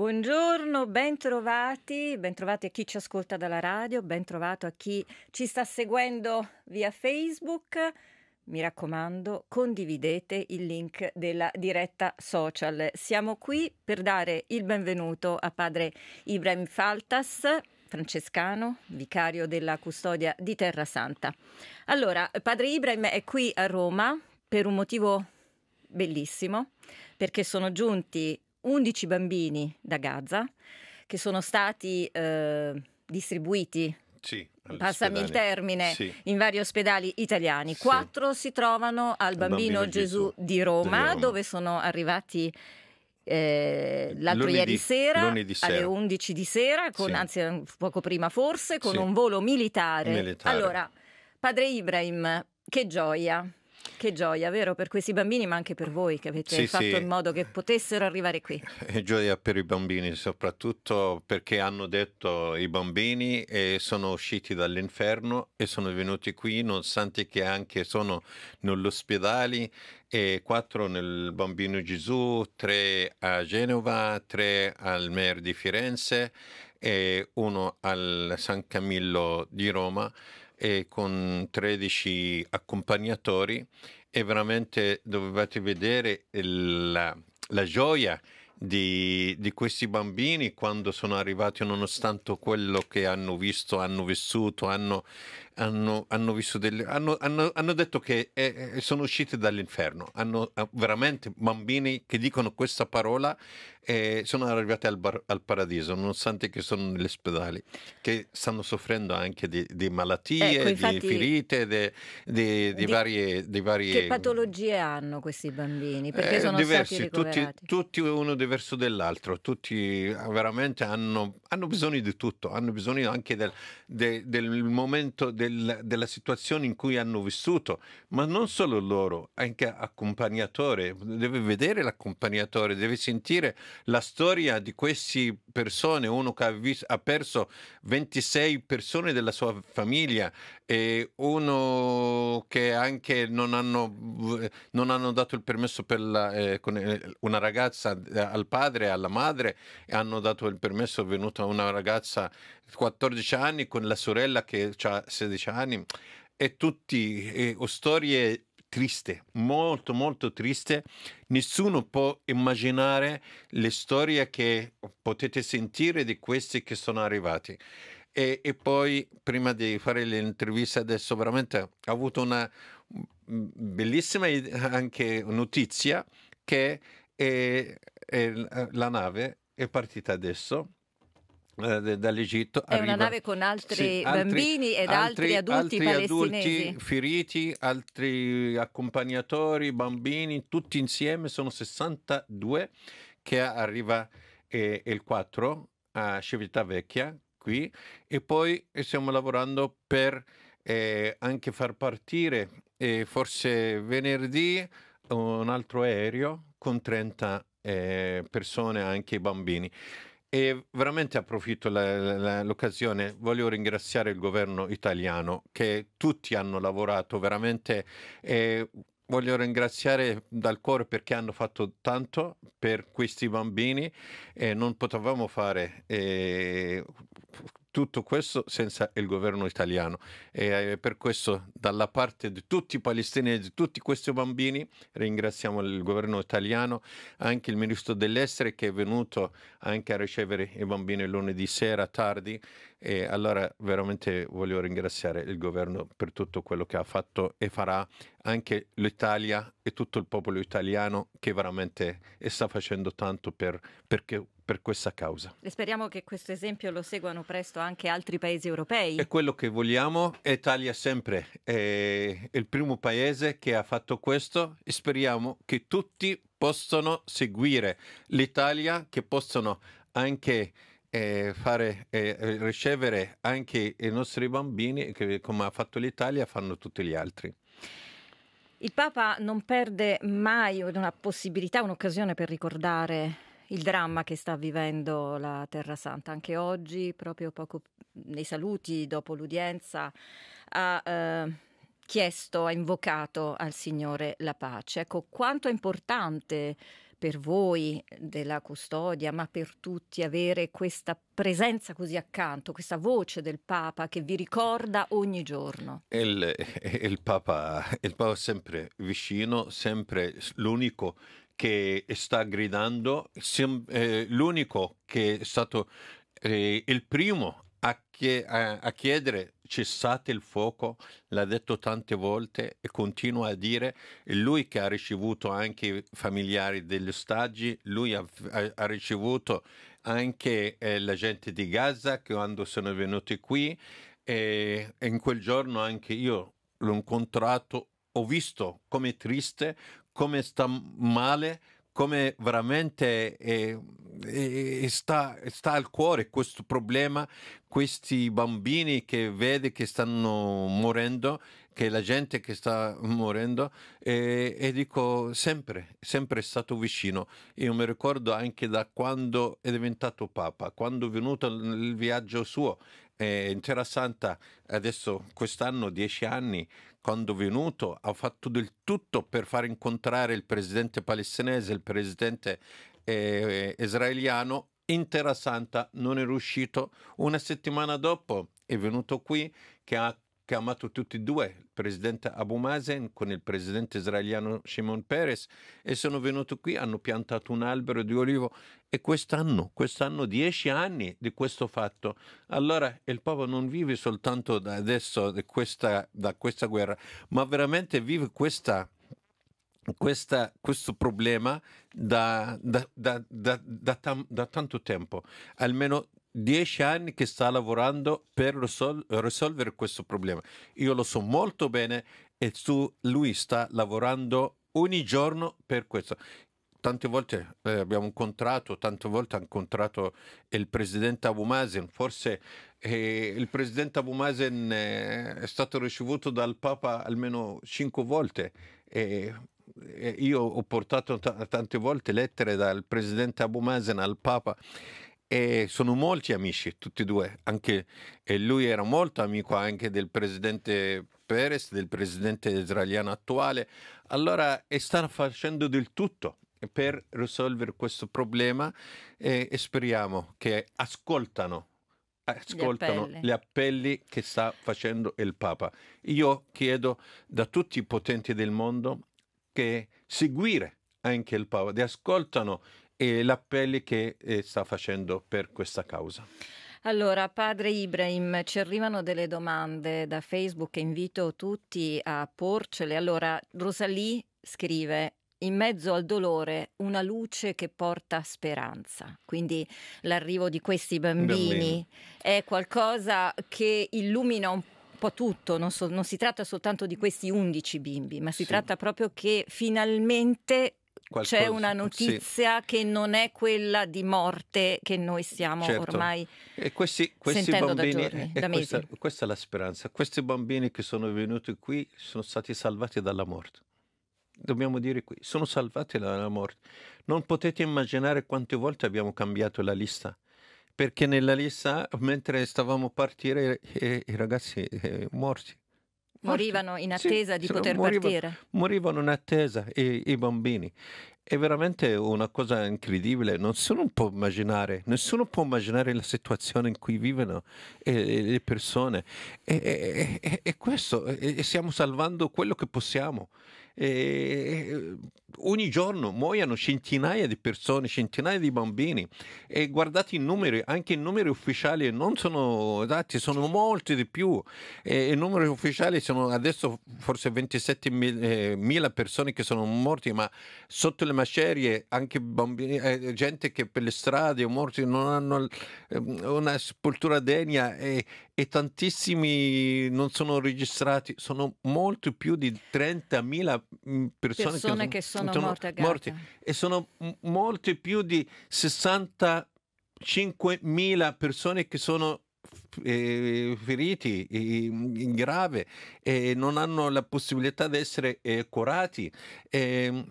Buongiorno, bentrovati, bentrovati a chi ci ascolta dalla radio, bentrovato a chi ci sta seguendo via Facebook. Mi raccomando, condividete il link della diretta social. Siamo qui per dare il benvenuto a padre Ibrahim Faltas, francescano, vicario della custodia di Terra Santa. Allora, padre Ibrahim è qui a Roma per un motivo bellissimo, perché sono giunti 11 bambini da Gaza che sono stati eh, distribuiti sì, eh, passami il termine, sì. in vari ospedali italiani. Sì. Quattro si trovano al Bambino, Bambino Gesù, Gesù di, Roma, di Roma, dove sono arrivati eh, l'altro lunedì, ieri sera, sera, alle 11 di sera, con, anzi poco prima forse, con un volo militare. militare. Allora, padre Ibrahim, che gioia! Che gioia, vero? Per questi bambini, ma anche per voi che avete sì, fatto sì. in modo che potessero arrivare qui. E gioia per i bambini, soprattutto perché hanno detto i bambini e sono usciti dall'inferno e sono venuti qui, nonostante che anche sono nell'ospedale e quattro nel Bambino Gesù, tre a Genova, tre al Mer di Firenze e uno al San Camillo di Roma e con 13 accompagnatori e veramente dovevate vedere la, la gioia di, di, questi bambini quando sono arrivati, nonostante quello che hanno visto, hanno vissuto, hanno, hanno, hanno, delle, hanno detto che è, eh, eh, sono usciti dall'inferno. Hanno eh, veramente bambini che dicono questa parola e sono arrivati al, bar, al paradiso, nonostante che sono negli ospedali, che stanno soffrendo anche di, di malattie, ecco, infatti, di ferite, di, di, varie, di, varie, Che patologie hanno questi bambini? Perché eh, sono diversi, stati ricoverati? Tutti, tutti uno deve verso dell'altro, tutti eh, veramente hanno, hanno, bisogno di tutto, hanno bisogno anche del, de, del momento, del, della situazione in cui hanno vissuto, ma non solo loro, anche accompagnatore, deve vedere l'accompagnatore, deve sentire la storia di queste persone, uno che ha, vis- ha perso 26 persone della sua famiglia e uno che anche non hanno, non hanno dato il permesso per la, eh, eh una ragazza eh, al padre e alla madre e hanno dato il permesso, è venuta una ragazza di 14 anni con la sorella che ha 16 anni e tutti e, o storie triste, molto molto triste. Nessuno può immaginare le storie che potete sentire di questi che sono arrivati. E, e poi, prima di fare l'intervista adesso, veramente ho avuto una mm, bellissima anche notizia che eh, eh, la nave è partita adesso eh, dall'Egitto è arriva... una nave con altri sì, bambini altri, ed altri, adulti altri palestinesi adulti feriti, altri accompagnatori, bambini tutti insieme sono 62 che arriva eh, il 4 a Civitavecchia qui e poi stiamo lavorando per eh, anche far partire eh, forse venerdì un altro aereo con 30 eh, persone, anche i bambini. E veramente approfitto la, la, l'occasione, voglio ringraziare il governo italiano che tutti hanno lavorato veramente. Eh, voglio ringraziare dal cuore perché hanno fatto tanto per questi bambini e non potevamo fare eh, tutto questo senza il governo italiano. E eh, per questo, dalla parte di tutti i palestinesi, di tutti questi bambini, ringraziamo il governo italiano, anche il ministro dell'Estero che è venuto anche a ricevere i bambini lunedì sera tardi. E allora veramente voglio ringraziare il governo per tutto quello che ha fatto e farà anche l'Italia e tutto il popolo italiano che veramente sta facendo tanto per, perché per questa causa. E speriamo che questo esempio lo seguano presto anche altri paesi europei. È quello che vogliamo, Italia sempre è il primo paese che ha fatto questo e speriamo che tutti possano seguire l'Italia, che possano anche eh, fare, eh, ricevere anche i nostri bambini, che come ha fatto l'Italia fanno tutti gli altri. Il Papa non perde mai una possibilità, un'occasione per ricordare il dramma che sta vivendo la Terra Santa. Anche oggi, proprio poco nei saluti dopo l'udienza, ha eh, chiesto, ha invocato al Signore la pace. Ecco, quanto è importante per voi della custodia, ma per tutti, avere questa presenza così accanto, questa voce del Papa che vi ricorda ogni giorno? Il, il, Papa, il Papa è sempre vicino, sempre l'unico che sta gridando, eh, l'unico che è stato eh, il primo a, chiedere cessate il fuoco, l'ha detto tante volte e continua a dire, è lui che ha ricevuto anche i familiari degli ostaggi, lui ha, ha ricevuto anche eh, la gente di Gaza che quando sono venuti qui e, e in quel giorno anche io l'ho incontrato, ho visto come triste, come sta male, come veramente eh, eh, eh, sta, sta, al cuore questo problema, questi bambini che vede che stanno morendo, che la gente che sta morendo eh, e, dico sempre, sempre è stato vicino. Io mi ricordo anche da quando è diventato Papa, quando è venuto il viaggio suo eh, c'era Santa adesso quest'anno, dieci anni, quando è venuto ha fatto del tutto per far incontrare il presidente palestinese, il presidente eh, israeliano. Intera Santa non è riuscito. Una settimana dopo è venuto qui che ha amato tutti e due, il presidente Abu Mazen con il presidente israeliano Shimon Peres, e sono venuti qui, hanno piantato un albero di olivo e quest'anno, quest'anno dieci anni di questo fatto. Allora il popolo non vive soltanto da adesso, da questa, da questa guerra, ma veramente vive questa... Questa, questo problema da, da, da, da, tanto tempo, almeno dieci anni che sta lavorando per risol- risolvere questo problema. Io lo so molto bene e su lui sta lavorando ogni giorno per questo. Tante volte eh, abbiamo incontrato, tante volte ha incontrato il presidente Abu Mazen, forse eh, il presidente Abu Mazen eh, è stato ricevuto dal Papa almeno cinque volte. io ho portato t- tante volte lettere dal presidente Abu Mazen al Papa e sono molti amici, tutti e due. Anche, e lui era molto amico anche del presidente Perez, del presidente israeliano attuale. Allora stanno facendo del tutto per risolvere questo problema e speriamo che ascoltano ascoltano gli appelli. gli appelli. che sta facendo il Papa. Io chiedo da tutti i potenti del mondo che seguire anche il Papa, di ascoltano e l'appelli che eh, sta facendo per questa causa. Allora, padre Ibrahim, ci arrivano delle domande da Facebook e invito tutti a porcele. Allora, Rosalì scrive in mezzo al dolore una luce che porta speranza. Quindi l'arrivo di questi bambini, bambini. è qualcosa che illumina un po' tutto, non, so, non, si tratta soltanto di questi 11 bimbi, ma si sì. tratta proprio che finalmente qualcosa, c'è una notizia sì. che non è quella di morte che noi stiamo certo. ormai e questi, questi bambini, da giorni, eh, da questa, questa è la speranza. Questi bambini che sono venuti qui sono stati salvati dalla morte dobbiamo dire qui, sono salvati dalla morte. Non potete immaginare quante volte abbiamo cambiato la lista. Perché nella lista, mentre stavamo a partire, eh, i ragazzi eh, morti. Morivano in attesa sì, di poter moriva, partire. Morivano in attesa i, i, bambini. È veramente una cosa incredibile, nessuno può immaginare, nessuno può immaginare la situazione in cui vivono eh, le persone. E, e, e questo, e stiamo salvando quello che possiamo. E, ogni giorno muoiono centinaia di persone, centinaia di bambini e guardate i numeri, anche i numeri ufficiali non sono dati, sono molti di più. E I numeri ufficiali sono adesso forse 27.000 eh, persone che sono morti, ma sotto le macerie anche bambini, eh, gente che per le strade è morti non hanno ehm, una sepoltura degna e, e tantissimi non sono registrati, sono molto più di 30.000 persone, mm, persone che, che sono sono, sono morti, morti, E sono molti più di 65.000 persone che sono eh, feriti eh, grave e non hanno la possibilità di essere eh, curati. Ehm,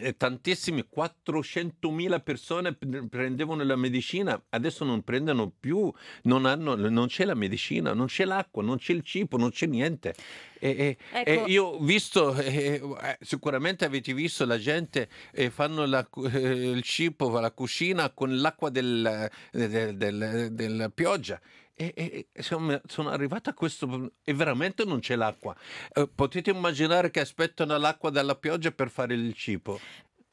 eh, tantissime 400.000 persone prendevano la medicina adesso non prendono più non, hanno, non c'è la medicina non c'è l'acqua non c'è il cibo non c'è niente e, ecco. e io ho visto eh, eh, eh, sicuramente avete visto la gente e fanno la, il cibo la cucina con l'acqua del, del, del, della pioggia e, e, e sono, sono arrivato a questo e veramente non c'è l'acqua. Eh, potete immaginare che aspettano l'acqua dalla pioggia per fare il cibo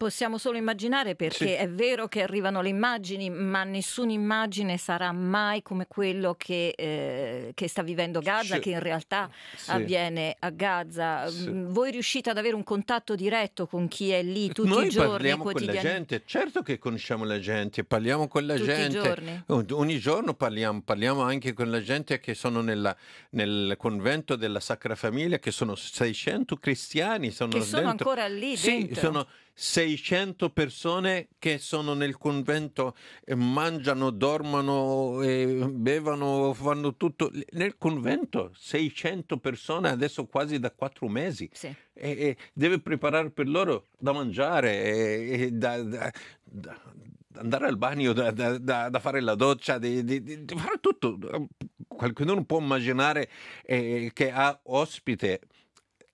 possiamo solo immaginare perché sì. è vero che arrivano le immagini, ma nessuna immagine sarà mai come quello che, eh, che sta vivendo Gaza, sì. che in realtà sì. avviene a Gaza. Mm, voi riuscite ad avere un contatto diretto con chi è lì tutti Noi i giorni? Parliamo con la gente, certo che conosciamo la gente, parliamo con la tutti gente. Ogni giorno parliamo, parliamo anche con la gente che sono nella, nel convento della Sacra Famiglia, che sono 600 cristiani. Sono che sono dentro. ancora lì. Dentro. Sì, sono 600 persone che sono nel convento e mangiano, dormono, e bevono, fanno tutto. Nel convento 600 persone adesso quasi da quattro mesi. Sì. E, e deve preparare per loro da mangiare, e, e da, da, da andare al bagno, da, da, da fare la doccia, di, di, di, fare tutto. Qualcuno può immaginare eh, che ha ospite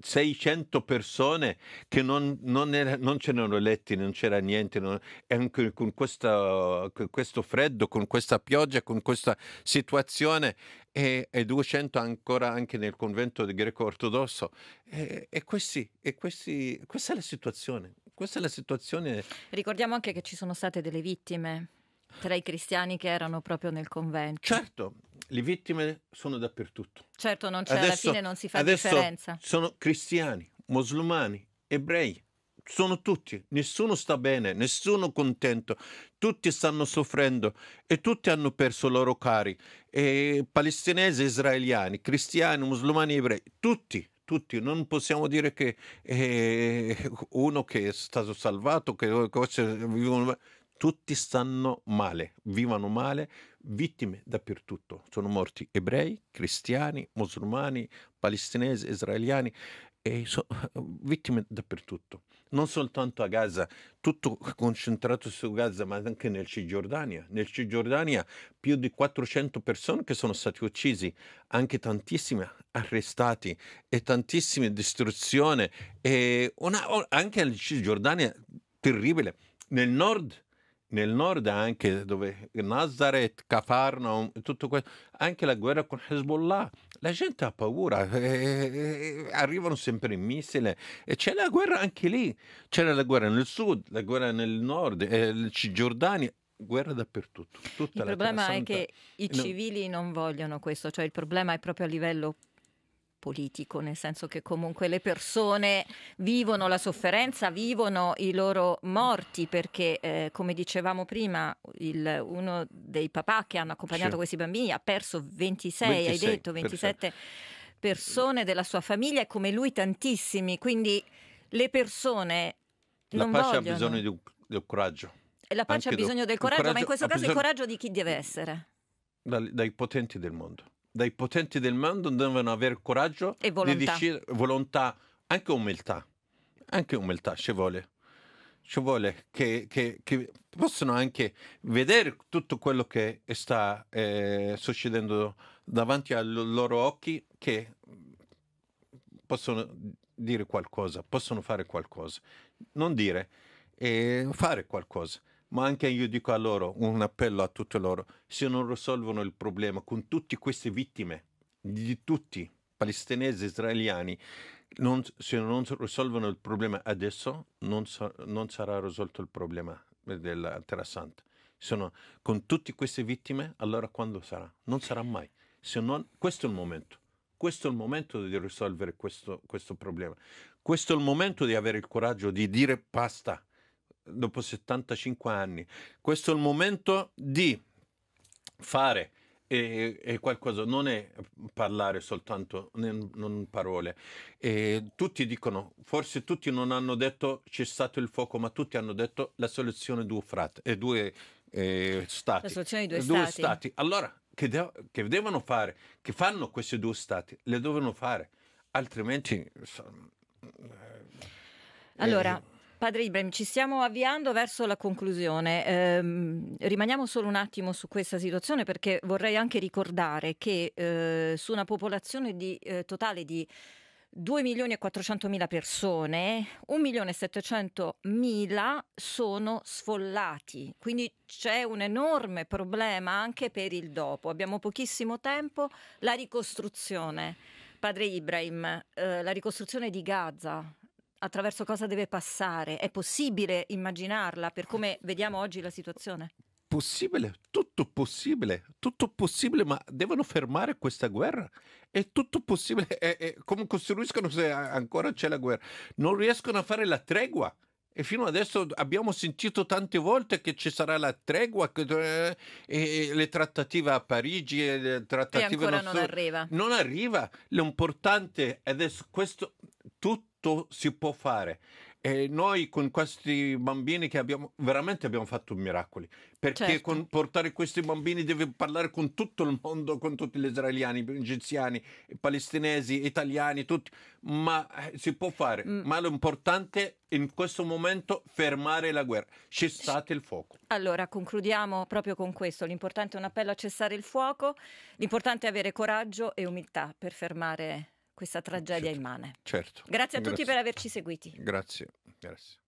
600 persone che non, non, era, non c'erano letti, non c'era niente, non, e anche con, questa, con questo freddo, con questa pioggia, con questa situazione, e, e 200 ancora anche nel convento greco-ortodosso. E, e, questi, e questi, questa è la situazione. Questa è la situazione. Ricordiamo anche che ci sono state delle vittime tra i cristiani che erano proprio nel convento. Certo, le vittime sono dappertutto. Certo, non c'è, adesso, alla fine non si fa differenza. Sono cristiani, musulmani, ebrei, sono tutti, nessuno sta bene, nessuno contento, tutti stanno soffrendo e tutti hanno perso i loro cari, e palestinesi, israeliani, cristiani, musulmani, ebrei, tutti, tutti, non possiamo dire che eh, uno che è stato salvato, che cose vivono tutti stanno male, vivono male, vittime dappertutto. Sono morti ebrei, cristiani, musulmani, palestinesi, israeliani, e so, vittime dappertutto. Non soltanto a Gaza, tutto concentrato su Gaza, ma anche nel Cisgiordania. Nel Cisgiordania più di 400 persone che sono state uccise, anche tantissime arrestate e tantissime distruzioni. E una, anche nel Cisgiordania terribile. Nel nord nel nord anche dove Nazareth, Cafarnaum, tutto questo, anche la guerra con Hezbollah, la gente ha paura, eh, eh, eh arrivano sempre i missili e c'è la guerra anche lì, c'era la guerra nel sud, la guerra nel nord, eh, Giordania, guerra dappertutto. Tutta il problema è che i civili no. non vogliono questo, cioè il problema è proprio a livello politico, nel senso che comunque le persone vivono la sofferenza, vivono i loro morti, perché eh, come dicevamo prima, il, uno dei papà che hanno accompagnato sì. questi bambini ha perso 26, 26 hai detto, 27 persone. persone della sua famiglia e come lui tantissimi, quindi le persone... La non pace vogliono. ha bisogno di, di coraggio. La pace Anche ha bisogno del coraggio, coraggio ma in questo caso bisogno... il coraggio di chi deve essere? dai potenti del mondo dai potenti del mondo devono avere coraggio e volontà. di decidere, volontà, anche umiltà, anche umiltà ci vuole. Ci vuole che, che, che possono anche vedere tutto quello che sta eh, succedendo davanti ai loro occhi, che possono dire qualcosa, possono fare qualcosa. Non dire, eh, fare qualcosa ma anche io dico a loro, un appello a tutti loro, se non risolvono il problema con tutte queste vittime, di tutti, palestinesi, israeliani, non, se non risolvono il problema adesso, non, sa, non sarà risolto il problema della Terra Santa. Sono, con tutte queste vittime, allora quando sarà? Non sarà mai. Se non, questo è il momento. Questo è il momento di risolvere questo, questo problema. Questo è il momento di avere il coraggio di dire basta dopo 75 anni. Questo è il momento di fare e, e qualcosa, non è parlare soltanto in, parole. E tutti dicono, forse tutti non hanno detto c'è stato il fuoco, ma tutti hanno detto la soluzione due, frate, e due, eh, stati. La soluzione due, due stati. stati. Allora, che, de- che devono fare? Che fanno questi due stati? Le devono fare, altrimenti... Insomma, eh, allora... Eh, Padre Ibrahim, ci stiamo avviando verso la conclusione. Eh, rimaniamo solo un attimo su questa situazione perché vorrei anche ricordare che eh, su una popolazione di, eh, totale di 2 milioni e 400 mila persone, 1 milione e 700 mila sono sfollati, quindi c'è un enorme problema anche per il dopo. Abbiamo pochissimo tempo, la ricostruzione. Padre Ibrahim, eh, la ricostruzione di Gaza, attraverso cosa deve passare? È possibile immaginarla per come vediamo oggi la situazione? Possibile, tutto possibile, tutto possibile, ma devono fermare questa guerra. È tutto possibile, è, è come costruiscono se ancora c'è la guerra. Non riescono a fare la tregua. E fino adesso abbiamo sentito tante volte che ci sarà la tregua, che, eh, le trattative a Parigi, eh, le trattative e ancora non, so, non arriva. Non arriva. L'importante è adesso questo tutto tutto si può fare. E noi con questi bambini che abbiamo veramente abbiamo fatto miracoli perché certo. portare questi bambini deve parlare con tutto il mondo, con tutti gli israeliani, egiziani, palestinesi, italiani, tutti. Ma eh, si può fare. Mm. Ma l'importante in questo momento è fermare la guerra, cessate il fuoco. Allora concludiamo proprio con questo. L'importante è un appello a cessare il fuoco, l'importante è avere coraggio e umiltà per fermare questa tragedia certo. immane. Certo. Grazie a Grazie. tutti per averci seguiti. Grazie. Grazie.